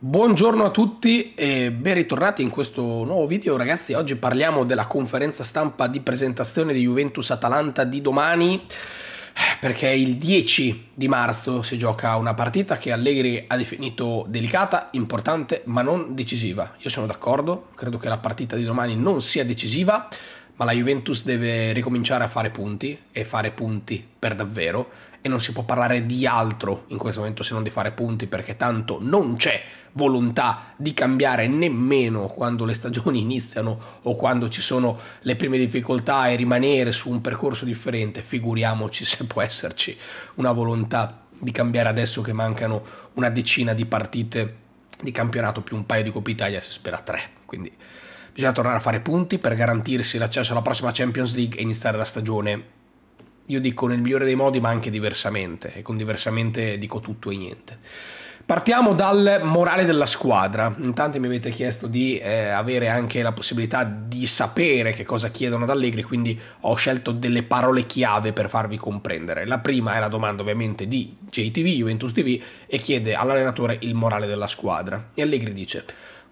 Buongiorno a tutti e ben ritornati in questo nuovo video ragazzi, oggi parliamo della conferenza stampa di presentazione di Juventus-Atalanta di domani perché il 10 di marzo si gioca una partita che Allegri ha definito delicata, importante ma non decisiva. Io sono d'accordo, credo che la partita di domani non sia decisiva, ma la Juventus deve ricominciare a fare punti e fare punti per davvero e non si può parlare di altro in questo momento se non di fare punti perché tanto non c'è volontà di cambiare nemmeno quando le stagioni iniziano o quando ci sono le prime difficoltà e rimanere su un percorso differente, figuriamoci se può esserci una volontà di cambiare adesso che mancano una decina di partite di campionato più un paio di Coppa Italia, si spera tre, quindi bisogna tornare a fare punti per garantirsi l'accesso alla prossima Champions League e iniziare la stagione io dico nel migliore dei modi, ma anche diversamente, e con diversamente dico tutto e niente. Partiamo dal morale della squadra. Intanto mi avete chiesto di eh, avere anche la possibilità di sapere che cosa chiedono ad Allegri, quindi ho scelto delle parole chiave per farvi comprendere. La prima è la domanda ovviamente di JTV, Juventus TV, e chiede all'allenatore il morale della squadra. E Allegri dice...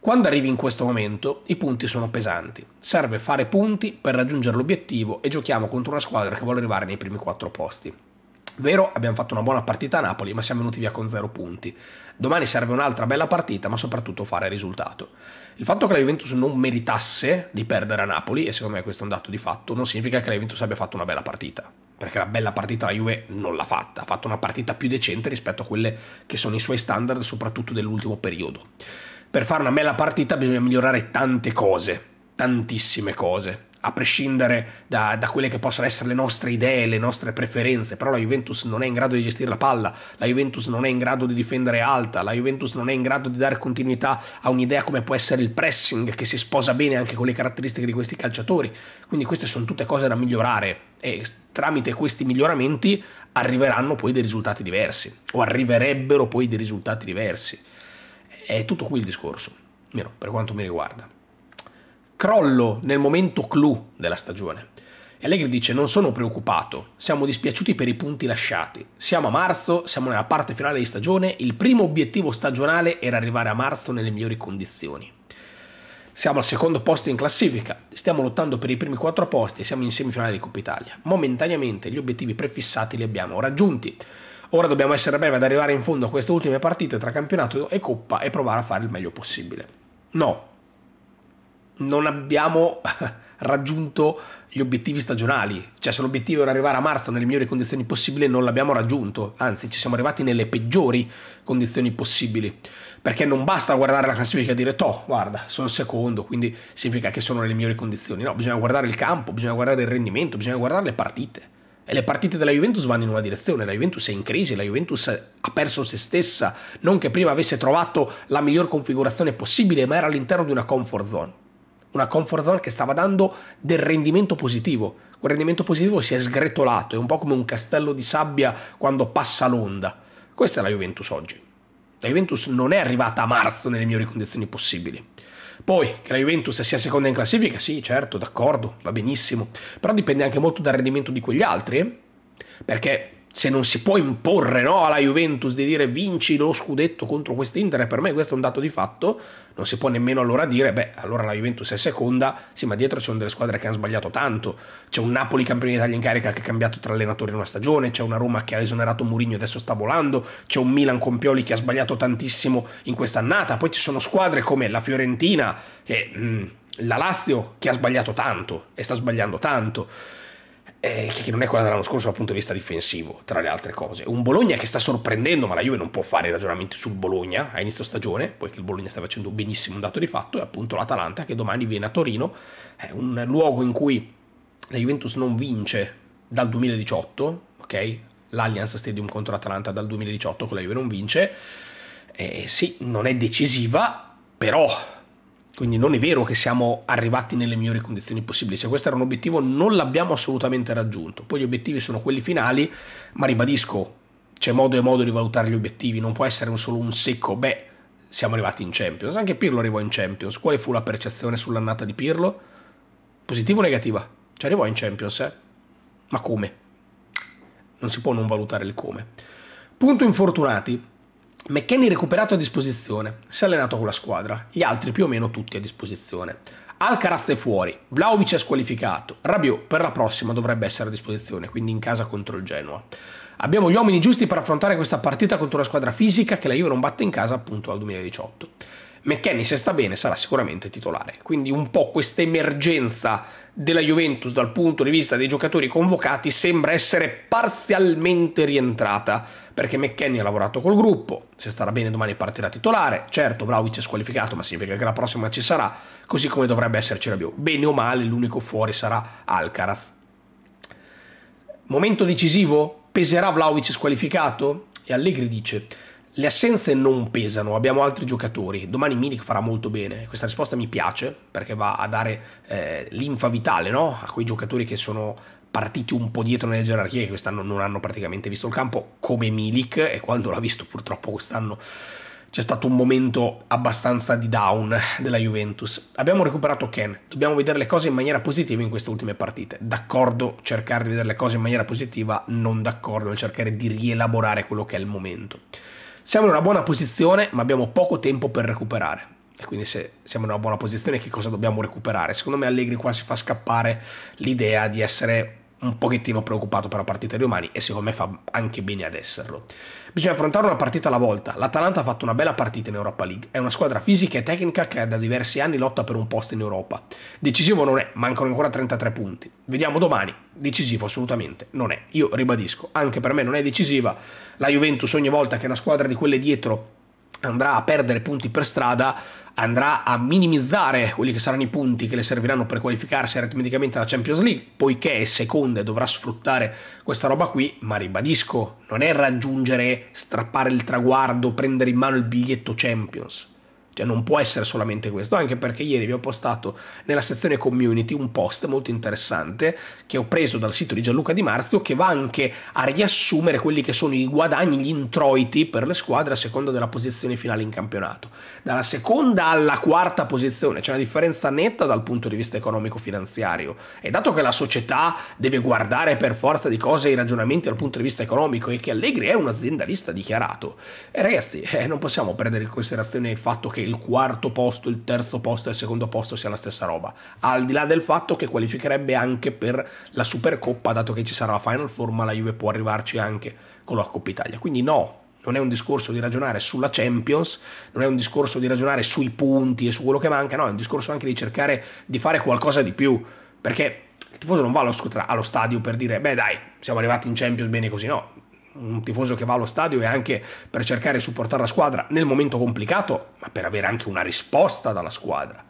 Quando arrivi in questo momento, i punti sono pesanti. Serve fare punti per raggiungere l'obiettivo e giochiamo contro una squadra che vuole arrivare nei primi quattro posti. Vero, abbiamo fatto una buona partita a Napoli, ma siamo venuti via con zero punti. Domani serve un'altra bella partita, ma soprattutto fare risultato. Il fatto che la Juventus non meritasse di perdere a Napoli, e secondo me questo è un dato di fatto, non significa che la Juventus abbia fatto una bella partita. Perché la bella partita la Juve non l'ha fatta, ha fatto una partita più decente rispetto a quelle che sono i suoi standard, soprattutto dell'ultimo periodo per fare una bella partita bisogna migliorare tante cose, tantissime cose a prescindere da, da, quelle che possono essere le nostre idee, le nostre preferenze, però la Juventus non è in grado di gestire la palla, la Juventus non è in grado di difendere alta, la Juventus non è in grado di dare continuità a un'idea come può essere il pressing, che si sposa bene anche con le caratteristiche di questi calciatori, quindi queste sono tutte cose da migliorare e tramite questi miglioramenti arriveranno poi dei risultati diversi, o arriverebbero poi dei risultati diversi è tutto qui il discorso, almeno per quanto mi riguarda. Crollo nel momento clou della stagione. E Allegri dice: Non sono preoccupato, siamo dispiaciuti per i punti lasciati. Siamo a marzo, siamo nella parte finale di stagione. Il primo obiettivo stagionale era arrivare a marzo nelle migliori condizioni. Siamo al secondo posto in classifica, stiamo lottando per i primi quattro posti e siamo in semifinale di Coppa Italia. Momentaneamente gli obiettivi prefissati li abbiamo raggiunti. Ora dobbiamo essere brevi ad arrivare in fondo a queste ultime partite tra campionato e coppa e provare a fare il meglio possibile. No, non abbiamo raggiunto gli obiettivi stagionali, cioè se l'obiettivo era arrivare a marzo nelle migliori condizioni possibili non l'abbiamo raggiunto, anzi ci siamo arrivati nelle peggiori condizioni possibili, perché non basta guardare la classifica e dire toh, guarda, sono secondo, quindi significa che sono nelle migliori condizioni, no, bisogna guardare il campo, bisogna guardare il rendimento, bisogna guardare le partite. E le partite della Juventus vanno in una direzione, la Juventus è in crisi, la Juventus ha perso se stessa, non che prima avesse trovato la miglior configurazione possibile, ma era all'interno di una comfort zone. Una comfort zone che stava dando del rendimento positivo. Quel rendimento positivo si è sgretolato, è un po' come un castello di sabbia quando passa l'onda. Questa è la Juventus oggi. La Juventus non è arrivata a marzo nelle migliori condizioni possibili. Poi, che la Juventus sia seconda in classifica, sì, certo, d'accordo, va benissimo, però dipende anche molto dal rendimento di quegli altri, eh. perché se non si può imporre no, alla Juventus di dire vinci lo scudetto contro quest'Inter, e per me questo è un dato di fatto, non si può nemmeno allora dire, beh, allora la Juventus è seconda, sì, ma dietro ci sono delle squadre che hanno sbagliato tanto, c'è un Napoli campione d'Italia in carica che ha cambiato tra allenatori in una stagione, c'è una Roma che ha esonerato Murigno e adesso sta volando, c'è un Milan con Pioli che ha sbagliato tantissimo in quest'annata, poi ci sono squadre come la Fiorentina, che, mh, la Lazio che ha sbagliato tanto e sta sbagliando tanto eh, che non è quella dell'anno scorso dal punto di vista difensivo, tra le altre cose. Un Bologna che sta sorprendendo, ma la Juve non può fare ragionamenti sul Bologna a inizio stagione, poiché il Bologna sta facendo benissimo un dato di fatto, e appunto l'Atalanta che domani viene a Torino, è un luogo in cui la Juventus non vince dal 2018, ok? L'Allianz Stadium contro l'Atalanta dal 2018 con la Juve non vince. Eh, sì, non è decisiva, però quindi non è vero che siamo arrivati nelle migliori condizioni possibili, se questo era un obiettivo non l'abbiamo assolutamente raggiunto. Poi gli obiettivi sono quelli finali, ma ribadisco, c'è modo e modo di valutare gli obiettivi, non può essere un solo un secco, beh, siamo arrivati in Champions, anche Pirlo arrivò in Champions, quale fu la percezione sull'annata di Pirlo? Positiva o negativa? Ci arrivò in Champions, eh? Ma come? Non si può non valutare il come. Punto infortunati. McKenny recuperato a disposizione, si è allenato con la squadra, gli altri più o meno tutti a disposizione. Alcaraz è fuori, Vlaovic è squalificato, Rabiot per la prossima dovrebbe essere a disposizione, quindi in casa contro il Genoa. Abbiamo gli uomini giusti per affrontare questa partita contro una squadra fisica che la Juve non batte in casa appunto dal 2018. McKenny se sta bene sarà sicuramente titolare. Quindi un po' questa emergenza della Juventus dal punto di vista dei giocatori convocati sembra essere parzialmente rientrata, perché McKenny ha lavorato col gruppo, se starà bene domani partirà titolare, certo Vlaovic è squalificato ma significa che la prossima ci sarà, così come dovrebbe esserci Rabiot. Bene o male l'unico fuori sarà Alcaraz. Momento decisivo? Peserà Vlaovic squalificato? E Allegri dice le assenze non pesano, abbiamo altri giocatori. Domani Milik farà molto bene. Questa risposta mi piace perché va a dare eh, linfa vitale no? a quei giocatori che sono partiti un po' dietro nelle gerarchie che quest'anno non hanno praticamente visto il campo, come Milik, e quando l'ha visto purtroppo quest'anno c'è stato un momento abbastanza di down della Juventus. Abbiamo recuperato Ken, dobbiamo vedere le cose in maniera positiva in queste ultime partite. D'accordo cercare di vedere le cose in maniera positiva, non d'accordo nel cercare di rielaborare quello che è il momento. Siamo in una buona posizione, ma abbiamo poco tempo per recuperare. E quindi se siamo in una buona posizione, che cosa dobbiamo recuperare? Secondo me Allegri qua si fa scappare l'idea di essere un pochettino preoccupato per la partita di domani e secondo me fa anche bene ad esserlo. Bisogna affrontare una partita alla volta. L'Atalanta ha fatto una bella partita in Europa League. È una squadra fisica e tecnica che da diversi anni lotta per un posto in Europa. Decisivo non è, mancano ancora 33 punti. Vediamo domani. Decisivo assolutamente non è. Io ribadisco, anche per me non è decisiva. La Juventus ogni volta che una squadra di quelle dietro andrà a perdere punti per strada, andrà a minimizzare quelli che saranno i punti che le serviranno per qualificarsi aritmeticamente alla Champions League, poiché è seconda e dovrà sfruttare questa roba qui, ma ribadisco, non è raggiungere, strappare il traguardo, prendere in mano il biglietto Champions cioè non può essere solamente questo, anche perché ieri vi ho postato nella sezione community un post molto interessante che ho preso dal sito di Gianluca Di Marzio che va anche a riassumere quelli che sono i guadagni, gli introiti per le squadre a seconda della posizione finale in campionato. Dalla seconda alla quarta posizione c'è una differenza netta dal punto di vista economico-finanziario e dato che la società deve guardare per forza di cose i ragionamenti dal punto di vista economico e che Allegri è un aziendalista dichiarato, eh, ragazzi eh, non possiamo prendere in considerazione il fatto che il quarto posto, il terzo posto e il secondo posto sia la stessa roba, al di là del fatto che qualificherebbe anche per la Supercoppa, dato che ci sarà la Final Four, ma la Juve può arrivarci anche con la Coppa Italia. Quindi no, non è un discorso di ragionare sulla Champions, non è un discorso di ragionare sui punti e su quello che manca, no, è un discorso anche di cercare di fare qualcosa di più, perché il tifoso non va allo, allo stadio per dire, beh dai, siamo arrivati in Champions bene così, no, un tifoso che va allo stadio e anche per cercare di supportare la squadra nel momento complicato, ma per avere anche una risposta dalla squadra.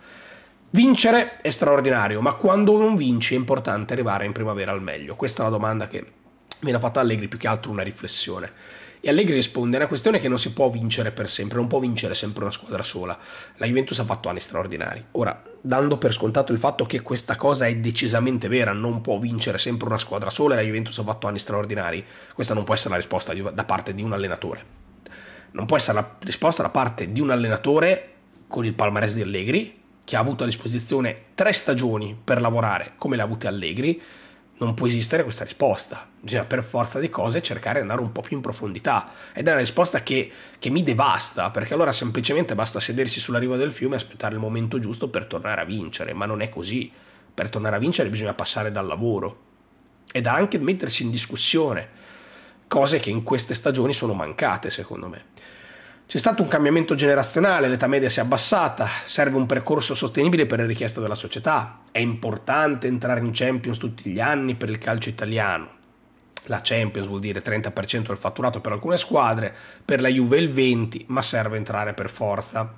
Vincere è straordinario, ma quando non vinci è importante arrivare in primavera al meglio. Questa è una domanda che viene fatta a Allegri, più che altro una riflessione. E Allegri risponde, è una questione che non si può vincere per sempre, non può vincere sempre una squadra sola. La Juventus ha fatto anni straordinari. Ora, dando per scontato il fatto che questa cosa è decisamente vera, non può vincere sempre una squadra sola e la Juventus ha fatto anni straordinari, questa non può essere la risposta da parte di un allenatore. Non può essere la risposta da parte di un allenatore con il palmarès di Allegri, che ha avuto a disposizione tre stagioni per lavorare come le ha avute Allegri, non può esistere questa risposta. Bisogna per forza di cose cercare di andare un po' più in profondità. Ed è una risposta che, che, mi devasta, perché allora semplicemente basta sedersi sulla riva del fiume e aspettare il momento giusto per tornare a vincere, ma non è così. Per tornare a vincere bisogna passare dal lavoro ed anche mettersi in discussione, cose che in queste stagioni sono mancate secondo me. C'è stato un cambiamento generazionale, l'età media si è abbassata, serve un percorso sostenibile per le richieste della società, è importante entrare in Champions tutti gli anni per il calcio italiano. La Champions vuol dire 30% del fatturato per alcune squadre, per la Juve il 20%, ma serve entrare per forza.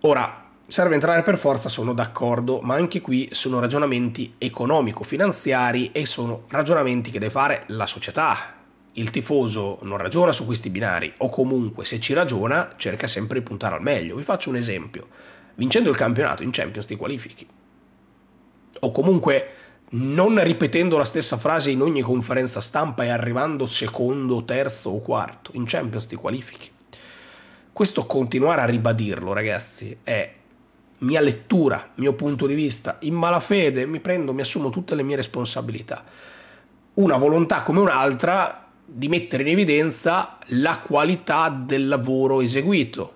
Ora, serve entrare per forza, sono d'accordo, ma anche qui sono ragionamenti economico-finanziari e sono ragionamenti che deve fare la società, il tifoso non ragiona su questi binari o comunque se ci ragiona cerca sempre di puntare al meglio. Vi faccio un esempio. Vincendo il campionato in Champions ti qualifichi. O comunque non ripetendo la stessa frase in ogni conferenza stampa e arrivando secondo, terzo o quarto. In Champions ti qualifichi. Questo continuare a ribadirlo, ragazzi, è mia lettura, mio punto di vista. In malafede mi prendo, mi assumo tutte le mie responsabilità. Una volontà come un'altra di mettere in evidenza la qualità del lavoro eseguito,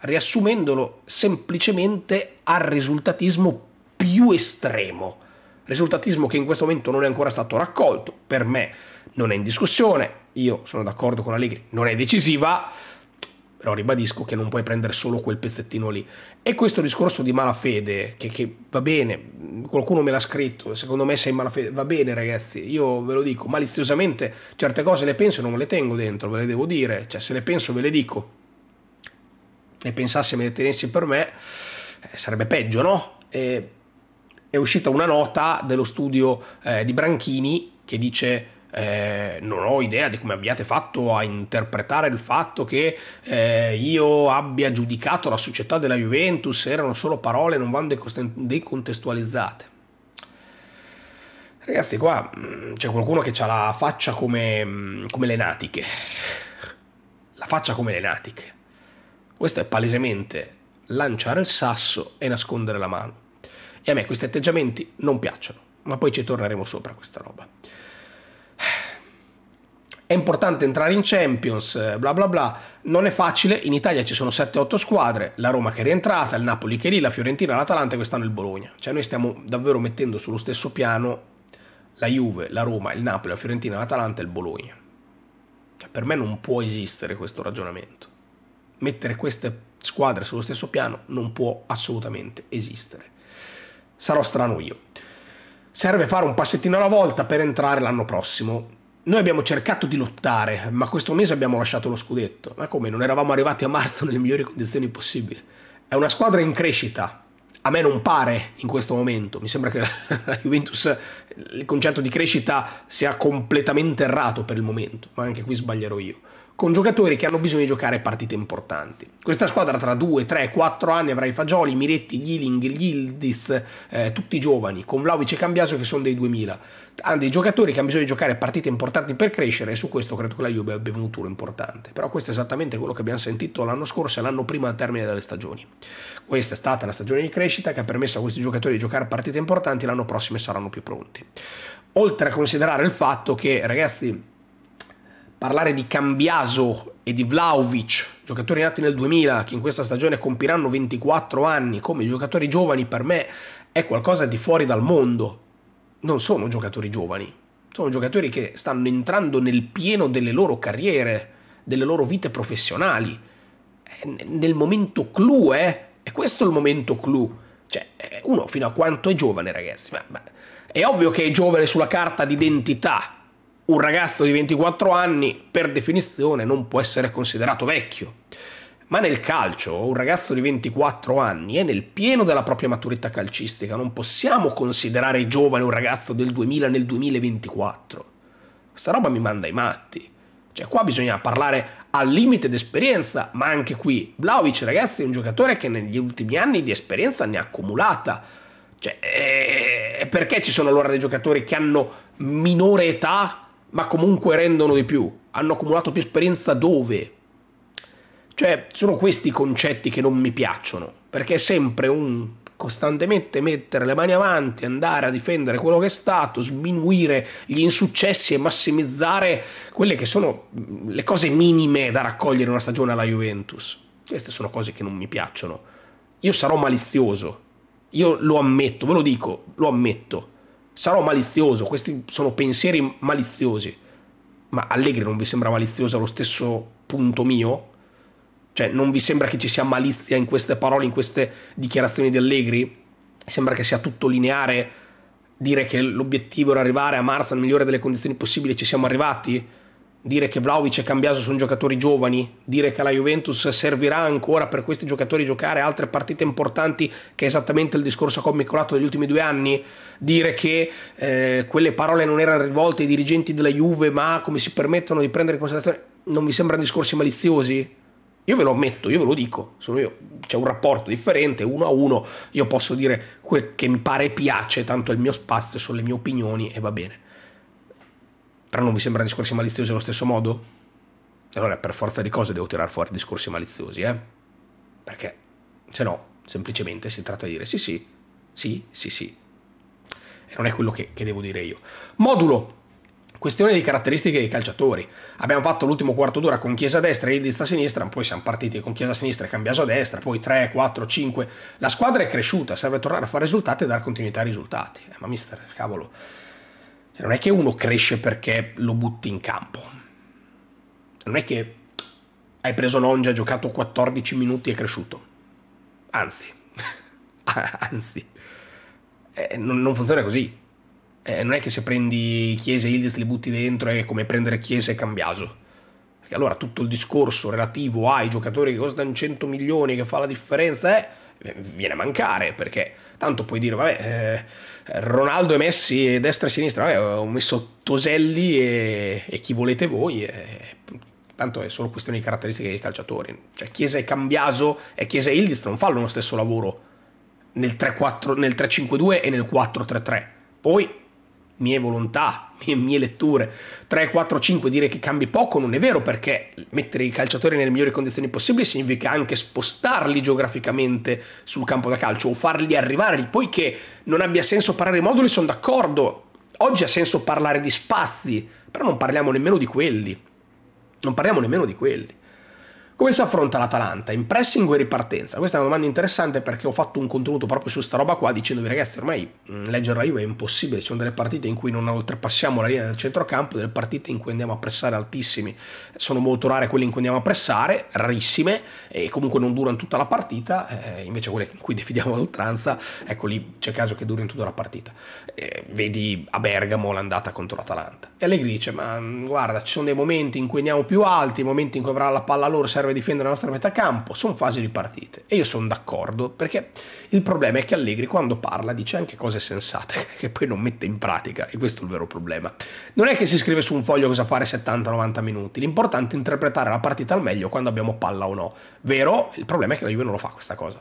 riassumendolo semplicemente al risultatismo più estremo. Risultatismo che in questo momento non è ancora stato raccolto, per me non è in discussione, io sono d'accordo con Allegri, non è decisiva, però ribadisco che non puoi prendere solo quel pezzettino lì. E questo discorso di malafede, che, che va bene, qualcuno me l'ha scritto, secondo me sei in malafede, va bene ragazzi, io ve lo dico, maliziosamente certe cose le penso e non me le tengo dentro, ve le devo dire, cioè se le penso ve le dico, e pensassi me le tenessi per me, eh, sarebbe peggio, no? E, è uscita una nota dello studio eh, di Branchini che dice eh, non ho idea di come abbiate fatto a interpretare il fatto che eh, io abbia giudicato la società della Juventus, erano solo parole, non vanno decontestualizzate. Ragazzi, qua mm, c'è qualcuno che ha la faccia come, mm, come le natiche. La faccia come le natiche. Questo è palesemente lanciare il sasso e nascondere la mano. E a me questi atteggiamenti non piacciono, ma poi ci torneremo sopra questa roba è importante entrare in Champions, bla bla bla, non è facile, in Italia ci sono 7-8 squadre, la Roma che è rientrata, il Napoli che è lì, la Fiorentina, l'Atalanta e quest'anno il Bologna, cioè noi stiamo davvero mettendo sullo stesso piano la Juve, la Roma, il Napoli, la Fiorentina, l'Atalanta e il Bologna. Cioè, per me non può esistere questo ragionamento. Mettere queste squadre sullo stesso piano non può assolutamente esistere. Sarò strano io. Serve fare un passettino alla volta per entrare l'anno prossimo. Noi abbiamo cercato di lottare, ma questo mese abbiamo lasciato lo scudetto. Ma come? Non eravamo arrivati a marzo nelle migliori condizioni possibili. È una squadra in crescita. A me non pare in questo momento. Mi sembra che la Juventus il concetto di crescita sia completamente errato per il momento, ma anche qui sbaglierò io con giocatori che hanno bisogno di giocare partite importanti. Questa squadra tra 2, 3, 4 anni avrà i Fagioli, Miretti, Ghiling, Gildis, eh, tutti giovani, con Vlaovic e Cambiaso che sono dei 2000. Hanno dei giocatori che hanno bisogno di giocare partite importanti per crescere e su questo credo che la Juve abbia avuto un importante. Però questo è esattamente quello che abbiamo sentito l'anno scorso e l'anno prima al termine delle stagioni. Questa è stata una stagione di crescita che ha permesso a questi giocatori di giocare partite importanti, l'anno prossimo saranno più pronti. Oltre a considerare il fatto che, ragazzi, parlare di Cambiaso e di Vlaovic, giocatori nati nel 2000 che in questa stagione compiranno 24 anni come giocatori giovani, per me è qualcosa di fuori dal mondo. Non sono giocatori giovani, sono giocatori che stanno entrando nel pieno delle loro carriere, delle loro vite professionali, nel momento clou, eh? E questo il momento clou. Cioè, eh, uno fino a quanto è giovane, ragazzi, ma, ma è ovvio che è giovane sulla carta d'identità, un ragazzo di 24 anni per definizione non può essere considerato vecchio. Ma nel calcio un ragazzo di 24 anni è nel pieno della propria maturità calcistica, non possiamo considerare giovane un ragazzo del 2000 nel 2024. Questa roba mi manda i matti. Cioè qua bisogna parlare al limite d'esperienza, ma anche qui Vlaovic ragazzi è un giocatore che negli ultimi anni di esperienza ne ha accumulata. Cioè, eh, perché ci sono allora dei giocatori che hanno minore età ma comunque rendono di più, hanno accumulato più esperienza dove? Cioè, sono questi i concetti che non mi piacciono, perché è sempre un costantemente mettere le mani avanti, andare a difendere quello che è stato, sminuire gli insuccessi e massimizzare quelle che sono mm, le cose minime da raccogliere in una stagione alla Juventus. Queste sono cose che non mi piacciono. Io sarò malizioso, io lo ammetto, ve lo dico, lo ammetto sarò malizioso, questi sono pensieri maliziosi, ma Allegri non vi sembra malizioso allo stesso punto mio? Cioè, non vi sembra che ci sia malizia in queste parole, in queste dichiarazioni di Allegri? Sembra che sia tutto lineare dire che l'obiettivo era arrivare a marzo nel migliore delle condizioni possibili, e ci siamo arrivati? dire che Vlaovic è cambiato su giocatori giovani, dire che alla Juventus servirà ancora per questi giocatori giocare altre partite importanti, che è esattamente il discorso commicolato degli ultimi due anni, dire che eh, quelle parole non erano rivolte ai dirigenti della Juve, ma come si permettono di prendere in considerazione, non mi sembrano discorsi maliziosi? Io ve lo ammetto, io ve lo dico, c'è un rapporto differente, uno a uno, io posso dire quel che mi pare e piace, tanto è il mio spazio, sono le mie opinioni e va bene. Però non vi sembrano discorsi maliziosi allo stesso modo? Allora per forza di cose devo tirare fuori discorsi maliziosi, eh? Perché se no semplicemente si tratta di dire sì sì, sì, sì, sì. E non è quello che, che devo dire io. Modulo. Questione di caratteristiche dei calciatori. Abbiamo fatto l'ultimo quarto d'ora con Chiesa a destra e Idiz a sinistra, poi siamo partiti con Chiesa a sinistra e Cambiaso a destra, poi 3, 4, 5. La squadra è cresciuta, serve tornare a fare risultati e dare continuità ai risultati. Eh, ma mister, cavolo non è che uno cresce perché lo butti in campo. Non è che hai preso Longe, hai giocato 14 minuti e è cresciuto. Anzi, anzi, eh, non, non, funziona così. Eh, non è che se prendi Chiesa e Ildis li butti dentro è come prendere Chiesa e Cambiaso. Perché allora tutto il discorso relativo ai giocatori che costano 100 milioni, che fa la differenza, è eh, viene a mancare perché tanto puoi dire vabbè eh, Ronaldo e Messi destra e sinistra vabbè, ho messo Toselli e, e chi volete voi e, tanto è solo questione di caratteristiche dei calciatori cioè Chiesa e Cambiaso e Chiesa e Ildis non fanno lo stesso lavoro nel 3-5-2 e nel 4-3-3 poi mie volontà, mie, mie letture, 3, 4, 5 dire che cambi poco non è vero perché mettere i calciatori nelle migliori condizioni possibili significa anche spostarli geograficamente sul campo da calcio o farli arrivare, poiché non abbia senso parlare di moduli sono d'accordo, oggi ha senso parlare di spazi, però non parliamo nemmeno di quelli, non parliamo nemmeno di quelli. Come si affronta l'Atalanta? In pressing o in ripartenza? Questa è una domanda interessante perché ho fatto un contenuto proprio su sta roba qua dicendovi ragazzi ormai leggere la Juve è impossibile, ci sono delle partite in cui non oltrepassiamo la linea del centrocampo, delle partite in cui andiamo a pressare altissimi, sono molto rare quelle in cui andiamo a pressare, rarissime e comunque non durano tutta la partita, eh, invece quelle in cui diffidiamo ad oltranza, ecco lì c'è caso che durino tutta la partita. Eh, vedi a Bergamo l'andata contro l'Atalanta. E Allegri dice ma guarda ci sono dei momenti in cui andiamo più alti, momenti in cui avrà la palla loro, serve difendere la nostra metà campo, sono fasi di partite e io sono d'accordo perché il problema è che Allegri quando parla dice anche cose sensate che poi non mette in pratica e questo è il vero problema. Non è che si scrive su un foglio cosa fare 70-90 minuti, l'importante è interpretare la partita al meglio quando abbiamo palla o no. Vero, il problema è che la Juve non lo fa questa cosa.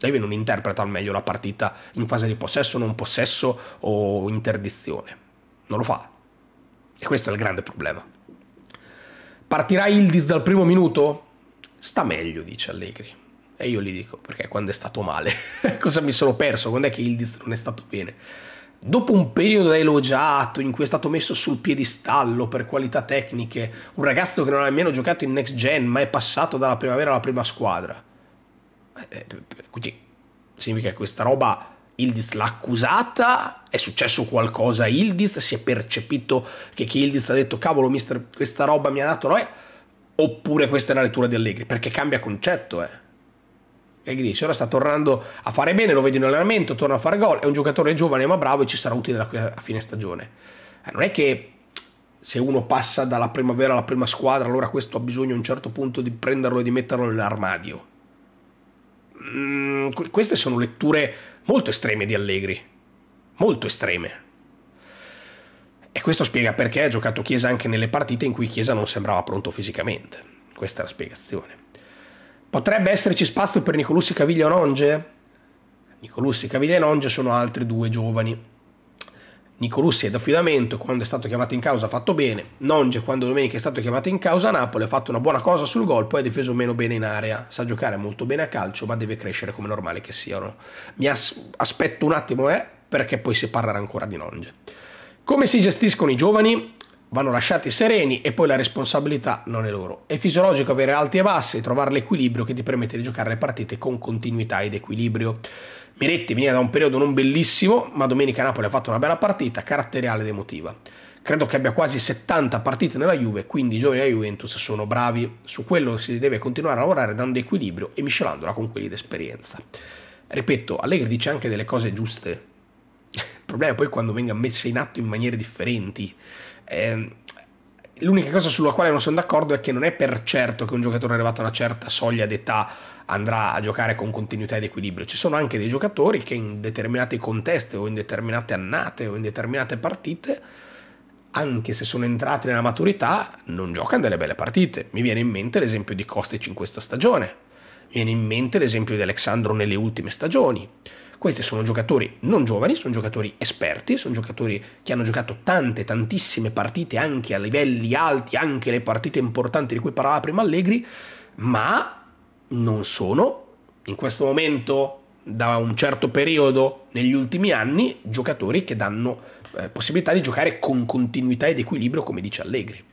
La Juve non interpreta al meglio la partita in fase di possesso, non possesso o interdizione. Non lo fa. E questo è il grande problema. Partirà Ildis dal primo minuto? Sta meglio, dice Allegri. E io gli dico, perché quando è stato male, cosa mi sono perso? Quando è che Ildis non è stato bene? Dopo un periodo elogiato, in cui è stato messo sul piedistallo per qualità tecniche, un ragazzo che non ha nemmeno giocato in next gen, ma è passato dalla primavera alla prima squadra. Eh, eh, quindi significa che questa roba Ildiz l'ha accusata, è successo qualcosa a Ildiz, si è percepito che chi Ildiz ha detto cavolo mister questa roba mi ha dato noi, oppure questa è una lettura di Allegri, perché cambia concetto eh. Allegri dice ora sta tornando a fare bene, lo vedi in allenamento, torna a fare gol, è un giocatore giovane ma bravo e ci sarà utile a fine stagione. Eh, non è che se uno passa dalla primavera alla prima squadra allora questo ha bisogno a un certo punto di prenderlo e di metterlo nell'armadio. Mm, queste sono letture molto estreme di Allegri, molto estreme. E questo spiega perché ha giocato Chiesa anche nelle partite in cui Chiesa non sembrava pronto fisicamente. Questa è la spiegazione. Potrebbe esserci spazio per Nicolussi Caviglia Nonge? Nicolussi Caviglia Nonge sono altri due giovani Nicolussi è d'affidamento, quando è stato chiamato in causa ha fatto bene, Nonge quando domenica è stato chiamato in causa a Napoli ha fatto una buona cosa sul gol, poi ha difeso meno bene in area, sa giocare molto bene a calcio ma deve crescere come normale che siano. Mi as aspetto un attimo eh, perché poi si parlerà ancora di Nonge. Come si gestiscono i giovani? vanno lasciati sereni e poi la responsabilità non è loro. È fisiologico avere alti e bassi e trovare l'equilibrio che ti permette di giocare le partite con continuità ed equilibrio. Miretti veniva da un periodo non bellissimo, ma domenica Napoli ha fatto una bella partita, caratteriale ed emotiva. Credo che abbia quasi 70 partite nella Juve, quindi i giovani della Juventus sono bravi. Su quello si deve continuare a lavorare dando equilibrio e miscelandola con quelli d'esperienza. Ripeto, Allegri dice anche delle cose giuste. Il problema è poi quando venga messa in atto in maniere differenti. Ehm, l'unica cosa sulla quale non sono d'accordo è che non è per certo che un giocatore arrivato a una certa soglia d'età andrà a giocare con continuità ed equilibrio. Ci sono anche dei giocatori che in determinati contesti o in determinate annate o in determinate partite anche se sono entrati nella maturità, non giocano delle belle partite. Mi viene in mente l'esempio di Kostic in questa stagione, mi viene in mente l'esempio di Alexandro nelle ultime stagioni. Questi sono giocatori non giovani, sono giocatori esperti, sono giocatori che hanno giocato tante, tantissime partite anche a livelli alti, anche le partite importanti di cui parlava prima Allegri, ma non sono in questo momento, da un certo periodo, negli ultimi anni, giocatori che danno eh, possibilità di giocare con continuità ed equilibrio, come dice Allegri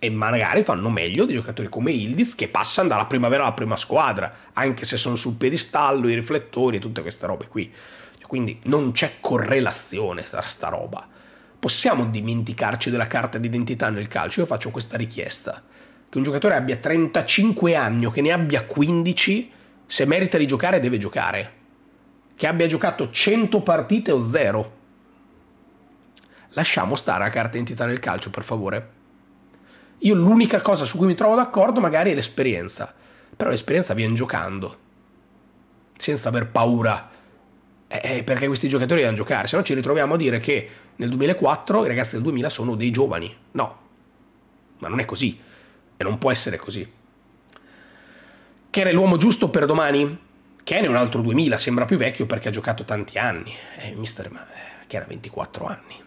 e magari fanno meglio di giocatori come Ildis che passano dalla primavera alla prima squadra, anche se sono sul piedistallo, i riflettori e tutte queste robe qui. Cioè, quindi non c'è correlazione tra sta roba. Possiamo dimenticarci della carta d'identità nel calcio? Io faccio questa richiesta. Che un giocatore abbia 35 anni o che ne abbia 15, se merita di giocare deve giocare. Che abbia giocato 100 partite o 0. Lasciamo stare la carta d'identità nel calcio, per favore. Io l'unica cosa su cui mi trovo d'accordo magari è l'esperienza, però l'esperienza viene giocando, senza aver paura, eh, eh perché questi giocatori devono giocare, se no ci ritroviamo a dire che nel 2004 i ragazzi del 2000 sono dei giovani, no, ma non è così e non può essere così. Ken è l'uomo giusto per domani? Ken è un altro 2000, sembra più vecchio perché ha giocato tanti anni, eh, mister, ma Ken eh, ha 24 anni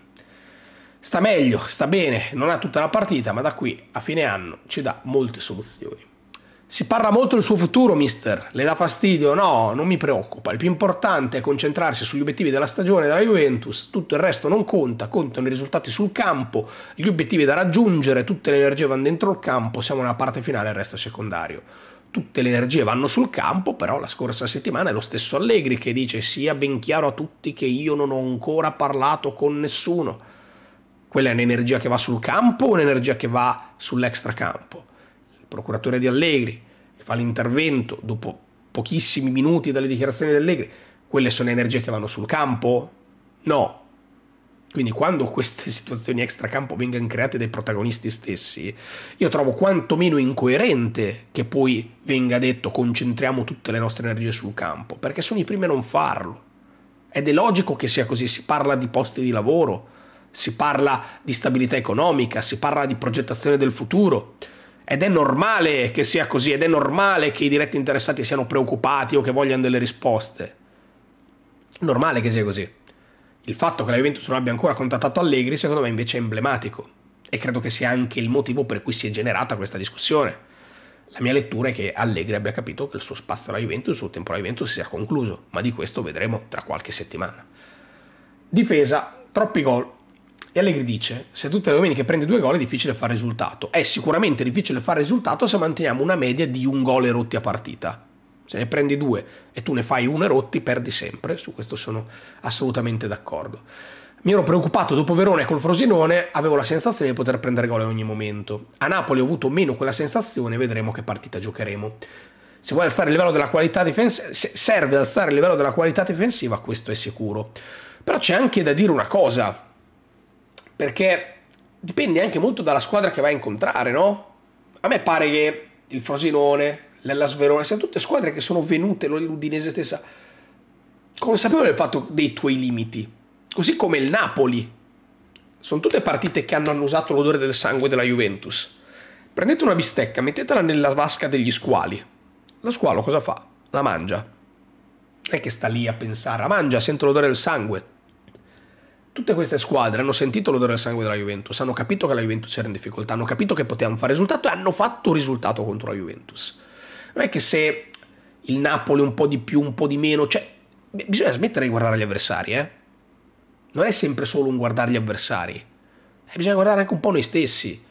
sta meglio, sta bene, non ha tutta la partita, ma da qui a fine anno ci dà molte soluzioni. Si parla molto del suo futuro, mister. Le dà fastidio? No, non mi preoccupa. Il più importante è concentrarsi sugli obiettivi della stagione della Juventus. Tutto il resto non conta, contano i risultati sul campo, gli obiettivi da raggiungere, tutte le energie vanno dentro il campo, siamo nella parte finale, il resto è secondario. Tutte le energie vanno sul campo, però la scorsa settimana è lo stesso Allegri che dice sia ben chiaro a tutti che io non ho ancora parlato con nessuno quella è un'energia che va sul campo o un'energia che va sull'extracampo? Il procuratore di Allegri che fa l'intervento dopo pochissimi minuti dalle dichiarazioni di Allegri, quelle sono energie che vanno sul campo? No. Quindi quando queste situazioni extracampo vengano create dai protagonisti stessi, io trovo quantomeno incoerente che poi venga detto concentriamo tutte le nostre energie sul campo, perché sono i primi a non farlo. Ed è logico che sia così, si parla di posti di lavoro, si parla di stabilità economica, si parla di progettazione del futuro. Ed è normale che sia così, ed è normale che i diretti interessati siano preoccupati o che vogliano delle risposte. Normale che sia così. Il fatto che la Juventus non abbia ancora contattato Allegri, secondo me, invece è emblematico. E credo che sia anche il motivo per cui si è generata questa discussione. La mia lettura è che Allegri abbia capito che il suo spazio alla Juventus, il suo tempo alla Juventus sia concluso, ma di questo vedremo tra qualche settimana. Difesa, troppi gol, e Allegri dice, se tutte le domeniche prende due gol è difficile fare risultato. È sicuramente difficile fare risultato se manteniamo una media di un gol erotti a partita. Se ne prendi due e tu ne fai uno erotti, perdi sempre. Su questo sono assolutamente d'accordo. Mi ero preoccupato dopo Verona e col Frosinone, avevo la sensazione di poter prendere gol in ogni momento. A Napoli ho avuto meno quella sensazione, vedremo che partita giocheremo. Se vuoi alzare il livello della qualità difensiva, serve alzare il livello della qualità difensiva, questo è sicuro. Però c'è anche da dire una cosa perché dipende anche molto dalla squadra che vai a incontrare, no? A me pare che il Frosinone, l'Ellas Verona, siano tutte squadre che sono venute, l'Udinese stessa, consapevole del fatto dei tuoi limiti, così come il Napoli. Sono tutte partite che hanno annusato l'odore del sangue della Juventus. Prendete una bistecca, mettetela nella vasca degli squali. Lo squalo cosa fa? La mangia. Non è che sta lì a pensare, la ah, mangia, sente l'odore del sangue. Tutte queste squadre hanno sentito l'odore del sangue della Juventus, hanno capito che la Juventus era in difficoltà, hanno capito che potevano fare risultato e hanno fatto risultato contro la Juventus. Non è che se il Napoli un po' di più, un po' di meno, cioè bisogna smettere di guardare gli avversari, eh? Non è sempre solo un guardare gli avversari, eh, bisogna guardare anche un po' noi stessi.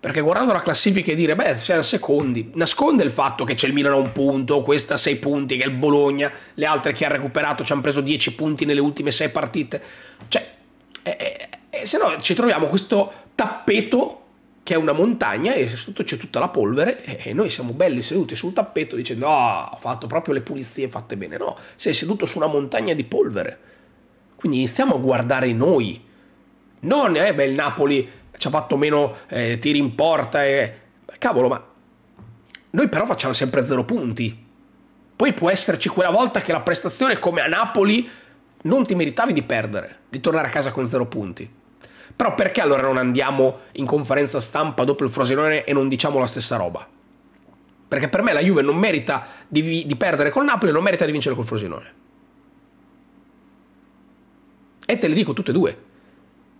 Perché guardando la classifica e dire, beh, siamo secondi, nasconde il fatto che c'è il Milan a un punto, questa a sei punti, che è il Bologna, le altre che ha recuperato ci hanno preso dieci punti nelle ultime sei partite. Cioè, e, eh, e, eh, e eh, se no ci troviamo questo tappeto che è una montagna e sotto c'è tutta la polvere e noi siamo belli seduti sul tappeto dicendo ah oh, ho fatto proprio le pulizie fatte bene no sei seduto su una montagna di polvere quindi iniziamo a guardare noi non eh beh il Napoli ci ha fatto meno eh, tiri in porta e cavolo ma noi però facciamo sempre zero punti poi può esserci quella volta che la prestazione come a Napoli non ti meritavi di perdere, di tornare a casa con zero punti. Però perché allora non andiamo in conferenza stampa dopo il Frosinone e non diciamo la stessa roba? Perché per me la Juve non merita di, di perdere col Napoli e non merita di vincere col Frosinone. E te le dico tutte e due.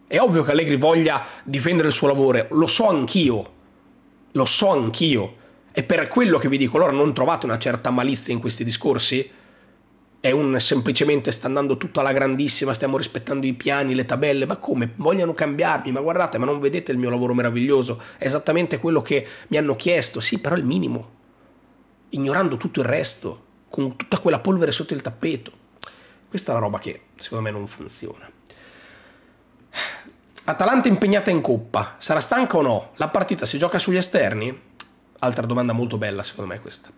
È ovvio che Allegri voglia difendere il suo lavoro, lo so anch'io. Lo so anch'io. E per quello che vi dico, allora non trovate una certa malizia in questi discorsi? è un semplicemente sta andando tutto alla grandissima, stiamo rispettando i piani, le tabelle, ma come? Vogliono cambiarmi, ma guardate, ma non vedete il mio lavoro meraviglioso, è esattamente quello che mi hanno chiesto, sì, però il minimo, ignorando tutto il resto, con tutta quella polvere sotto il tappeto. Questa è la roba che secondo me non funziona. Atalanta impegnata in coppa, sarà stanca o no? La partita si gioca sugli esterni? Altra domanda molto bella secondo me questa.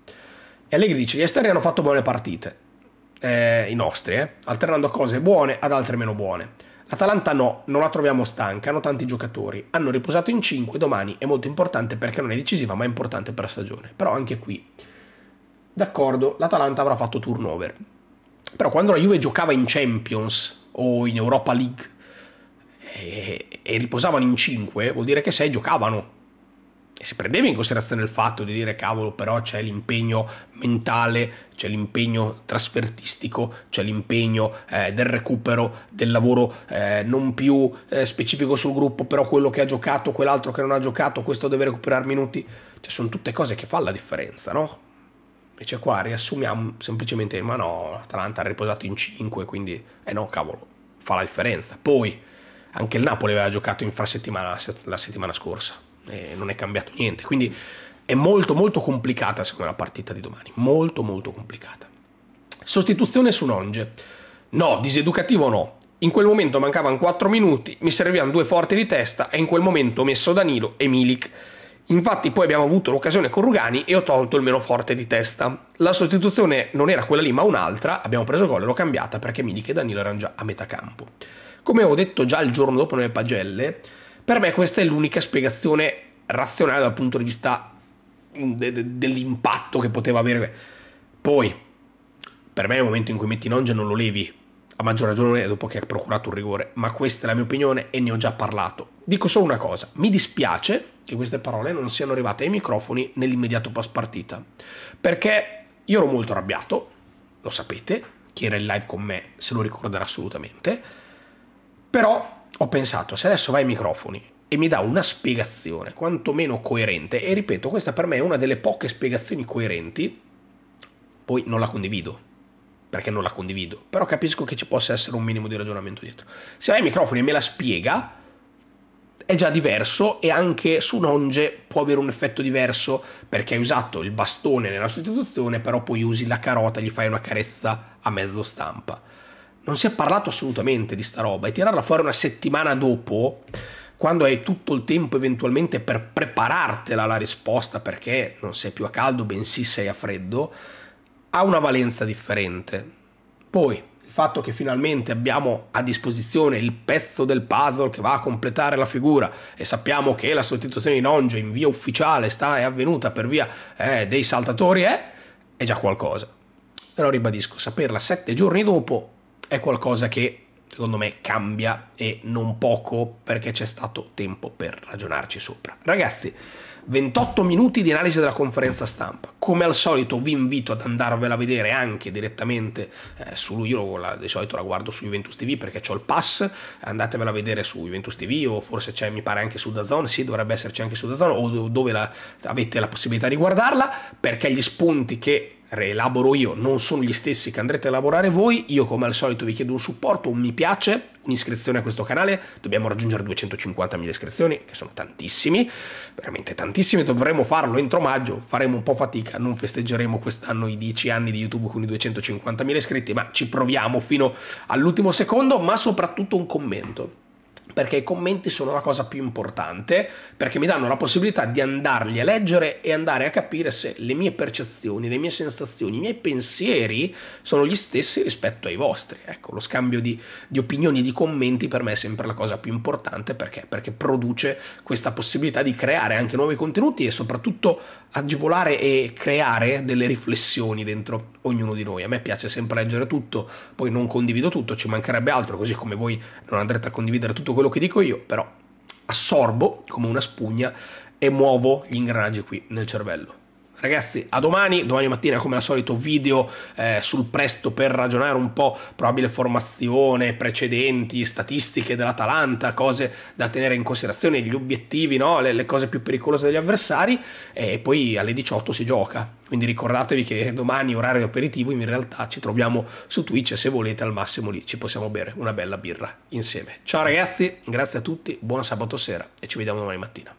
E Allegri dice, gli esterni hanno fatto buone partite eh, i nostri, eh, alternando cose buone ad altre meno buone. Atalanta no, non la troviamo stanca, hanno tanti giocatori, hanno riposato in 5, domani è molto importante perché non è decisiva ma è importante per la stagione. Però anche qui, d'accordo, l'Atalanta avrà fatto turnover. Però quando la Juve giocava in Champions o in Europa League e, eh, e riposavano in 5, vuol dire che 6 giocavano, si prendeva in considerazione il fatto di dire cavolo però c'è l'impegno mentale, c'è l'impegno trasfertistico, c'è l'impegno eh, del recupero, del lavoro eh, non più eh, specifico sul gruppo, però quello che ha giocato, quell'altro che non ha giocato, questo deve recuperare minuti, cioè sono tutte cose che fanno la differenza, no? Invece cioè, qua riassumiamo semplicemente, ma no, Atalanta ha riposato in 5, quindi, eh no, cavolo, fa la differenza. Poi, anche il Napoli aveva giocato in infrasettimana la settimana scorsa eh, non è cambiato niente. Quindi è molto molto complicata secondo me la partita di domani, molto molto complicata. Sostituzione su Nonge. No, diseducativo no. In quel momento mancavano 4 minuti, mi servivano due forti di testa e in quel momento ho messo Danilo e Milik. Infatti poi abbiamo avuto l'occasione con Rugani e ho tolto il meno forte di testa. La sostituzione non era quella lì ma un'altra, abbiamo preso gol e l'ho cambiata perché Milik e Danilo erano già a metà campo. Come ho detto già il giorno dopo nelle pagelle, per me questa è l'unica spiegazione razionale dal punto di vista de de dell'impatto che poteva avere. Poi, per me è il momento in cui metti in onge non lo levi, a maggior ragione dopo che ha procurato un rigore, ma questa è la mia opinione e ne ho già parlato. Dico solo una cosa, mi dispiace che queste parole non siano arrivate ai microfoni nell'immediato post partita, perché io ero molto arrabbiato, lo sapete, chi era in live con me se lo ricorderà assolutamente, però ho pensato, se adesso vai ai microfoni e mi dà una spiegazione quantomeno coerente, e ripeto, questa per me è una delle poche spiegazioni coerenti, poi non la condivido, perché non la condivido, però capisco che ci possa essere un minimo di ragionamento dietro. Se vai ai microfoni e me la spiega, è già diverso e anche su un onge può avere un effetto diverso perché hai usato il bastone nella sostituzione, però poi usi la carota e gli fai una carezza a mezzo stampa non si è parlato assolutamente di sta roba e tirarla fuori una settimana dopo quando hai tutto il tempo eventualmente per preparartela la risposta perché non sei più a caldo bensì sei a freddo ha una valenza differente poi il fatto che finalmente abbiamo a disposizione il pezzo del puzzle che va a completare la figura e sappiamo che la sostituzione di Nonge in via ufficiale sta, è avvenuta per via eh, dei saltatori eh, è già qualcosa però ribadisco saperla sette giorni dopo è qualcosa che secondo me cambia e non poco perché c'è stato tempo per ragionarci sopra. Ragazzi, 28 minuti di analisi della conferenza stampa. Come al solito vi invito ad andarvela a vedere anche direttamente eh, su io la, di solito la guardo su Juventus TV perché ho il pass, andatevela a vedere su Juventus TV o forse c'è mi pare anche su Dazon, sì dovrebbe esserci anche su Dazon o dove la, avete la possibilità di guardarla perché gli spunti che rielaboro io non sono gli stessi che andrete a elaborare voi, io come al solito vi chiedo un supporto, un mi piace, un'iscrizione a questo canale, dobbiamo raggiungere 250.000 iscrizioni, che sono tantissimi, veramente tantissimi, dovremo farlo entro maggio, faremo un po' fatica, non festeggeremo quest'anno i 10 anni di YouTube con i 250.000 iscritti, ma ci proviamo fino all'ultimo secondo, ma soprattutto un commento perché i commenti sono la cosa più importante, perché mi danno la possibilità di andarli a leggere e andare a capire se le mie percezioni, le mie sensazioni, i miei pensieri sono gli stessi rispetto ai vostri. Ecco, lo scambio di, di opinioni, di commenti per me è sempre la cosa più importante perché? perché produce questa possibilità di creare anche nuovi contenuti e soprattutto agevolare e creare delle riflessioni dentro ognuno di noi. A me piace sempre leggere tutto, poi non condivido tutto, ci mancherebbe altro, così come voi non andrete a condividere tutto quello che dico io, però assorbo come una spugna e muovo gli ingranaggi qui nel cervello. Ragazzi, a domani, domani mattina come al solito video eh, sul presto per ragionare un po' probabile formazione, precedenti, statistiche dell'Atalanta, cose da tenere in considerazione, gli obiettivi, no? le, le, cose più pericolose degli avversari e poi alle 18 si gioca. Quindi ricordatevi che domani orario aperitivo in realtà ci troviamo su Twitch e se volete al massimo lì ci possiamo bere una bella birra insieme. Ciao ragazzi, grazie a tutti, buon sabato sera e ci vediamo domani mattina.